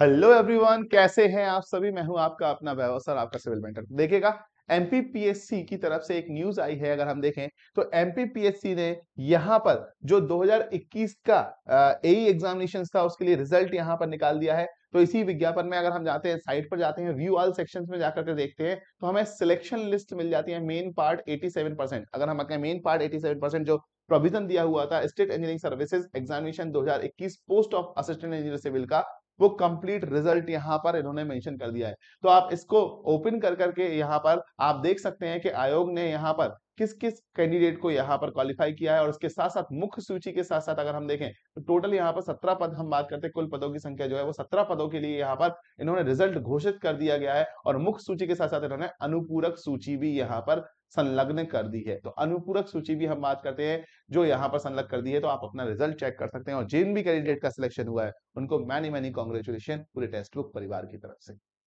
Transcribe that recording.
hello everyone कैसे हैं आप सभी मैं हूं आपका अपना वैभव सर आपका सिविल मेंटर देखिएगा एमपीपीएससी की तरफ से एक न्यूज आई है अगर हम देखें तो एमपीपीएससी ने यहां पर जो 2021 का ए एग्जामिनेशन e था उसके लिए रिजल्ट यहां पर निकाल दिया है तो इसी विज्ञापन में अगर हम जाते हैं साइट पर जाते हैं व्यू ऑल सेक्शंस में जाकर के देखते हैं तो हमें सिलेक्शन लिस्ट मिल जाती है मेन पार्ट 87 परसेंट अगर हम अपने मेन पार्ट 87 परसेंट जो प्रोविजन दिया हुआ था state engineering services examination 2021 post of assistant engineer civil का वो कंप्लीट रिजल्ट यहाँ पर इन्होंने मेंशन कर दिया है तो आप इसको ओपन कर करके यहाँ पर आप देख सकते हैं कि आयोग ने यहाँ पर किस किस कैंडिडेट को यहाँ पर क्वालिफाई किया है और उसके साथ साथ मुख्य सूची के साथ साथ अगर हम देखें तो टोटल यहाँ पर सत्रह पद हम बात करते हैं कुल पदों की संख्या जो है वो सत्रह पदों के लिए यहाँ पर इन्होंने रिजल्ट घोषित कर दिया गया है और मुख्य सूची के साथ साथ इन्होंने अनुपूरक सूची भी यहाँ पर संलग्न कर दी है तो अनुपूरक सूची भी हम बात करते हैं जो यहाँ पर संलग्न कर दी है तो आप अपना रिजल्ट चेक कर सकते हैं और जिन भी कैंडिडेट का सिलेक्शन हुआ है उनको मैनी मैनी कॉन्ग्रेचुलेशन पूरे टेक्स्ट बुक परिवार की तरफ से